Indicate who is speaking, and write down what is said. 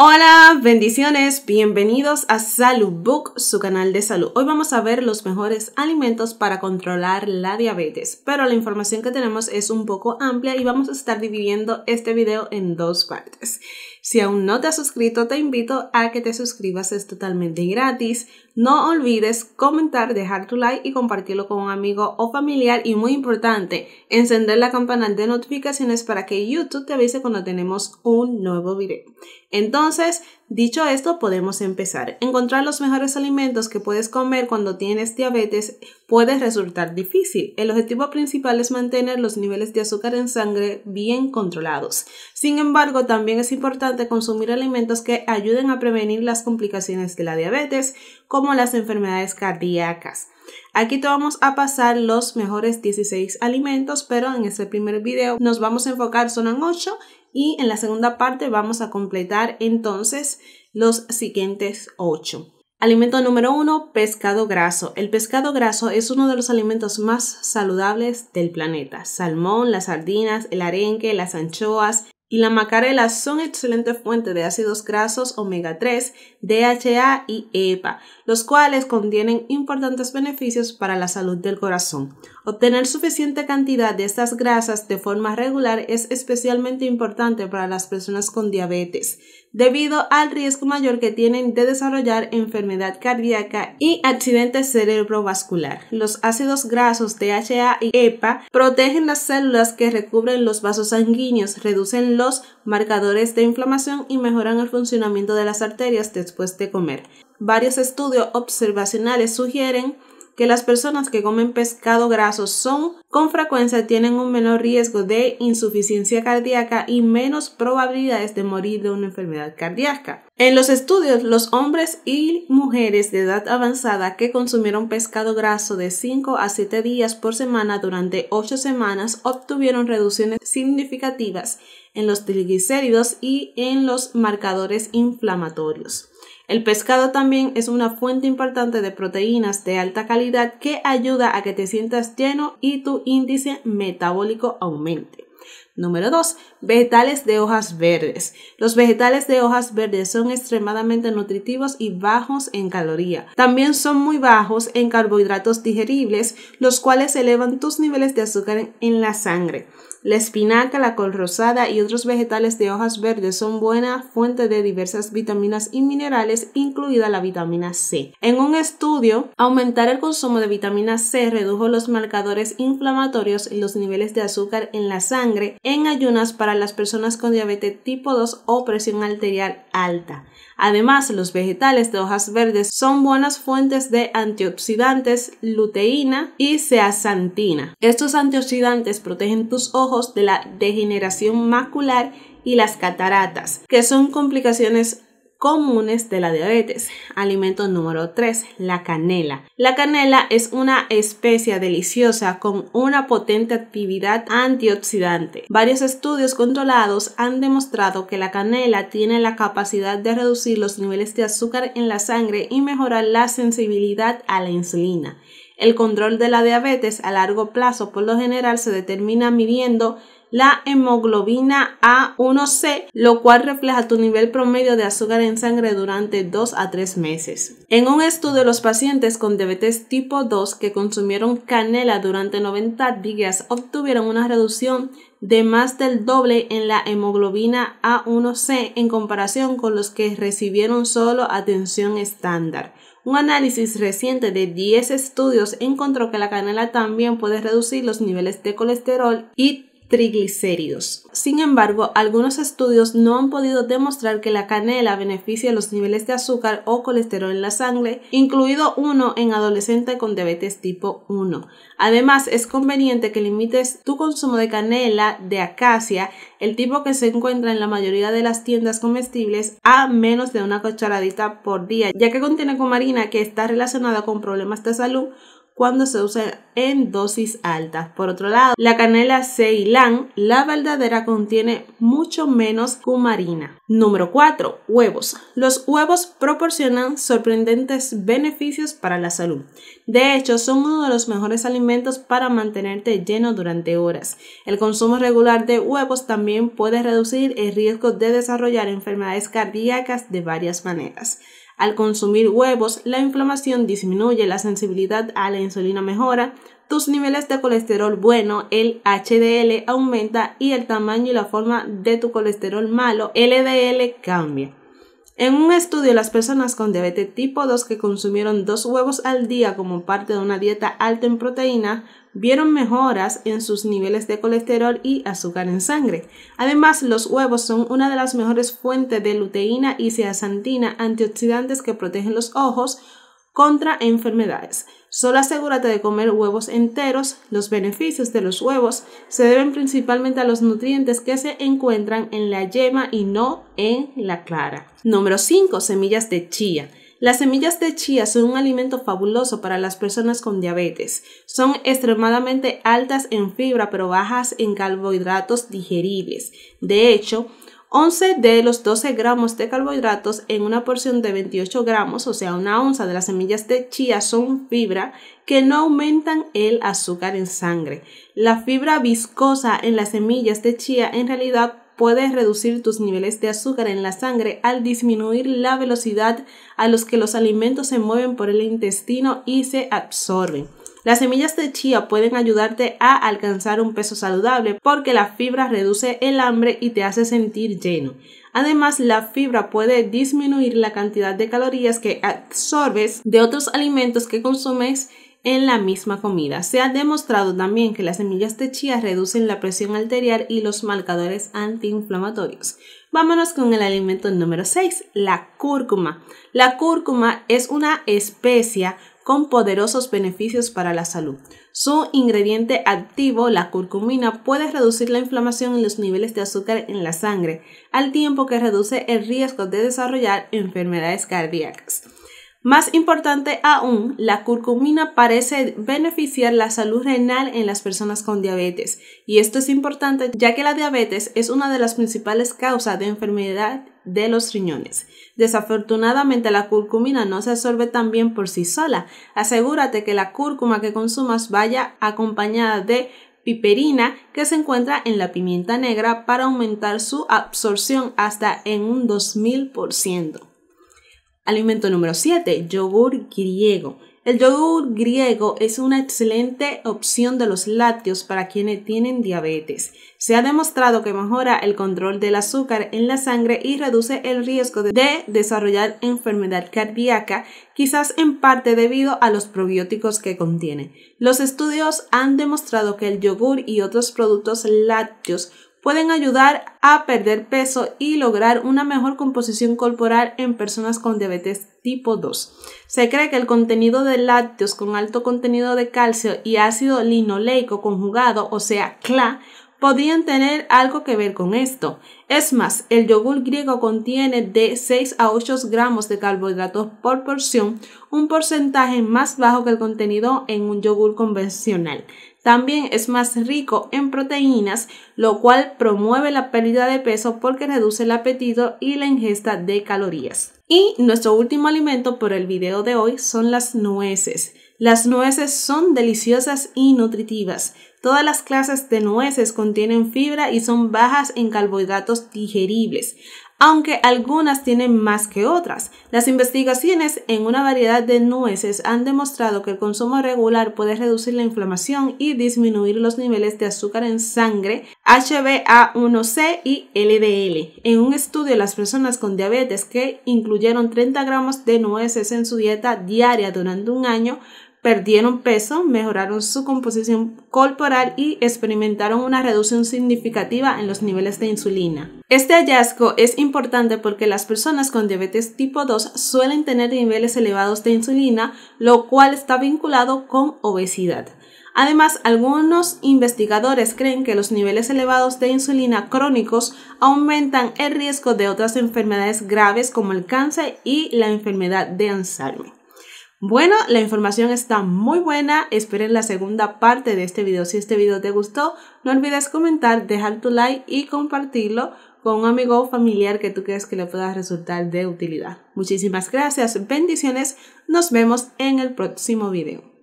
Speaker 1: Hola, bendiciones, bienvenidos a Salud Book, su canal de salud. Hoy vamos a ver los mejores alimentos para controlar la diabetes, pero la información que tenemos es un poco amplia y vamos a estar dividiendo este video en dos partes. Si aún no te has suscrito, te invito a que te suscribas, es totalmente gratis. No olvides comentar, dejar tu like y compartirlo con un amigo o familiar. Y muy importante, encender la campana de notificaciones para que YouTube te avise cuando tenemos un nuevo video. Entonces, Dicho esto, podemos empezar. Encontrar los mejores alimentos que puedes comer cuando tienes diabetes puede resultar difícil. El objetivo principal es mantener los niveles de azúcar en sangre bien controlados. Sin embargo, también es importante consumir alimentos que ayuden a prevenir las complicaciones de la diabetes, como las enfermedades cardíacas. Aquí te vamos a pasar los mejores 16 alimentos, pero en este primer video nos vamos a enfocar solo en 8 y en la segunda parte vamos a completar entonces los siguientes ocho. Alimento número uno: pescado graso. El pescado graso es uno de los alimentos más saludables del planeta. Salmón, las sardinas, el arenque, las anchoas y la macarela son excelentes fuentes de ácidos grasos omega 3, DHA y EPA, los cuales contienen importantes beneficios para la salud del corazón. Obtener suficiente cantidad de estas grasas de forma regular es especialmente importante para las personas con diabetes, debido al riesgo mayor que tienen de desarrollar enfermedad cardíaca y accidente cerebrovascular. Los ácidos grasos DHA y EPA protegen las células que recubren los vasos sanguíneos, reducen los marcadores de inflamación y mejoran el funcionamiento de las arterias después de comer. Varios estudios observacionales sugieren que las personas que comen pescado graso son con frecuencia tienen un menor riesgo de insuficiencia cardíaca y menos probabilidades de morir de una enfermedad cardíaca. En los estudios, los hombres y mujeres de edad avanzada que consumieron pescado graso de 5 a 7 días por semana durante 8 semanas obtuvieron reducciones significativas en los triglicéridos y en los marcadores inflamatorios. El pescado también es una fuente importante de proteínas de alta calidad que ayuda a que te sientas lleno y tu índice metabólico aumente. Número 2. Vegetales de hojas verdes. Los vegetales de hojas verdes son extremadamente nutritivos y bajos en caloría. También son muy bajos en carbohidratos digeribles, los cuales elevan tus niveles de azúcar en la sangre. La espinaca, la col rosada y otros vegetales de hojas verdes son buena fuente de diversas vitaminas y minerales, incluida la vitamina C. En un estudio, aumentar el consumo de vitamina C redujo los marcadores inflamatorios y los niveles de azúcar en la sangre en ayunas para las personas con diabetes tipo 2 o presión arterial alta. Además, los vegetales de hojas verdes son buenas fuentes de antioxidantes, luteína y zeaxantina. Estos antioxidantes protegen tus ojos de la degeneración macular y las cataratas, que son complicaciones comunes de la diabetes. Alimento número 3, la canela. La canela es una especia deliciosa con una potente actividad antioxidante. Varios estudios controlados han demostrado que la canela tiene la capacidad de reducir los niveles de azúcar en la sangre y mejorar la sensibilidad a la insulina. El control de la diabetes a largo plazo por lo general se determina midiendo la hemoglobina A1C, lo cual refleja tu nivel promedio de azúcar en sangre durante 2 a 3 meses. En un estudio, los pacientes con diabetes tipo 2 que consumieron canela durante 90 días obtuvieron una reducción de más del doble en la hemoglobina A1C en comparación con los que recibieron solo atención estándar. Un análisis reciente de 10 estudios encontró que la canela también puede reducir los niveles de colesterol y triglicéridos. Sin embargo, algunos estudios no han podido demostrar que la canela beneficie los niveles de azúcar o colesterol en la sangre, incluido uno en adolescente con diabetes tipo 1. Además, es conveniente que limites tu consumo de canela de acacia, el tipo que se encuentra en la mayoría de las tiendas comestibles, a menos de una cucharadita por día, ya que contiene comarina que está relacionada con problemas de salud cuando se usa en dosis altas. Por otro lado, la canela Ceilán, la verdadera, contiene mucho menos cumarina. Número 4. Huevos. Los huevos proporcionan sorprendentes beneficios para la salud. De hecho, son uno de los mejores alimentos para mantenerte lleno durante horas. El consumo regular de huevos también puede reducir el riesgo de desarrollar enfermedades cardíacas de varias maneras. Al consumir huevos, la inflamación disminuye, la sensibilidad a la insulina mejora, tus niveles de colesterol bueno, el HDL, aumenta y el tamaño y la forma de tu colesterol malo, LDL, cambia. En un estudio, las personas con diabetes tipo 2 que consumieron dos huevos al día como parte de una dieta alta en proteína vieron mejoras en sus niveles de colesterol y azúcar en sangre. Además, los huevos son una de las mejores fuentes de luteína y zeaxantina, antioxidantes que protegen los ojos contra enfermedades. Solo asegúrate de comer huevos enteros. Los beneficios de los huevos se deben principalmente a los nutrientes que se encuentran en la yema y no en la clara. Número 5. Semillas de chía. Las semillas de chía son un alimento fabuloso para las personas con diabetes. Son extremadamente altas en fibra pero bajas en carbohidratos digeribles. De hecho, 11 de los 12 gramos de carbohidratos en una porción de 28 gramos, o sea, una onza de las semillas de chía son fibra que no aumentan el azúcar en sangre. La fibra viscosa en las semillas de chía en realidad Puedes reducir tus niveles de azúcar en la sangre al disminuir la velocidad a los que los alimentos se mueven por el intestino y se absorben. Las semillas de chía pueden ayudarte a alcanzar un peso saludable porque la fibra reduce el hambre y te hace sentir lleno. Además, la fibra puede disminuir la cantidad de calorías que absorbes de otros alimentos que consumes en la misma comida. Se ha demostrado también que las semillas de chía reducen la presión arterial y los marcadores antiinflamatorios. Vámonos con el alimento número 6, la cúrcuma. La cúrcuma es una especia con poderosos beneficios para la salud. Su ingrediente activo, la curcumina, puede reducir la inflamación y los niveles de azúcar en la sangre, al tiempo que reduce el riesgo de desarrollar enfermedades cardíacas. Más importante aún, la curcumina parece beneficiar la salud renal en las personas con diabetes, y esto es importante ya que la diabetes es una de las principales causas de enfermedad de los riñones. Desafortunadamente la curcumina no se absorbe tan bien por sí sola. Asegúrate que la cúrcuma que consumas vaya acompañada de piperina que se encuentra en la pimienta negra para aumentar su absorción hasta en un 2000%. Alimento número 7, yogur griego. El yogur griego es una excelente opción de los lácteos para quienes tienen diabetes. Se ha demostrado que mejora el control del azúcar en la sangre y reduce el riesgo de desarrollar enfermedad cardíaca, quizás en parte debido a los probióticos que contiene. Los estudios han demostrado que el yogur y otros productos lácteos pueden ayudar a perder peso y lograr una mejor composición corporal en personas con diabetes tipo 2. Se cree que el contenido de lácteos con alto contenido de calcio y ácido linoleico conjugado, o sea, CLA, Podían tener algo que ver con esto. Es más, el yogur griego contiene de 6 a 8 gramos de carbohidratos por porción, un porcentaje más bajo que el contenido en un yogur convencional. También es más rico en proteínas, lo cual promueve la pérdida de peso porque reduce el apetito y la ingesta de calorías. Y nuestro último alimento por el video de hoy son las nueces. Las nueces son deliciosas y nutritivas. Todas las clases de nueces contienen fibra y son bajas en carbohidratos digeribles, aunque algunas tienen más que otras. Las investigaciones en una variedad de nueces han demostrado que el consumo regular puede reducir la inflamación y disminuir los niveles de azúcar en sangre, HbA1c y LDL. En un estudio, las personas con diabetes que incluyeron 30 gramos de nueces en su dieta diaria durante un año perdieron peso, mejoraron su composición corporal y experimentaron una reducción significativa en los niveles de insulina. Este hallazgo es importante porque las personas con diabetes tipo 2 suelen tener niveles elevados de insulina, lo cual está vinculado con obesidad. Además, algunos investigadores creen que los niveles elevados de insulina crónicos aumentan el riesgo de otras enfermedades graves como el cáncer y la enfermedad de Alzheimer. Bueno, la información está muy buena. Esperen la segunda parte de este video. Si este video te gustó, no olvides comentar, dejar tu like y compartirlo con un amigo o familiar que tú creas que le pueda resultar de utilidad. Muchísimas gracias, bendiciones, nos vemos en el próximo video.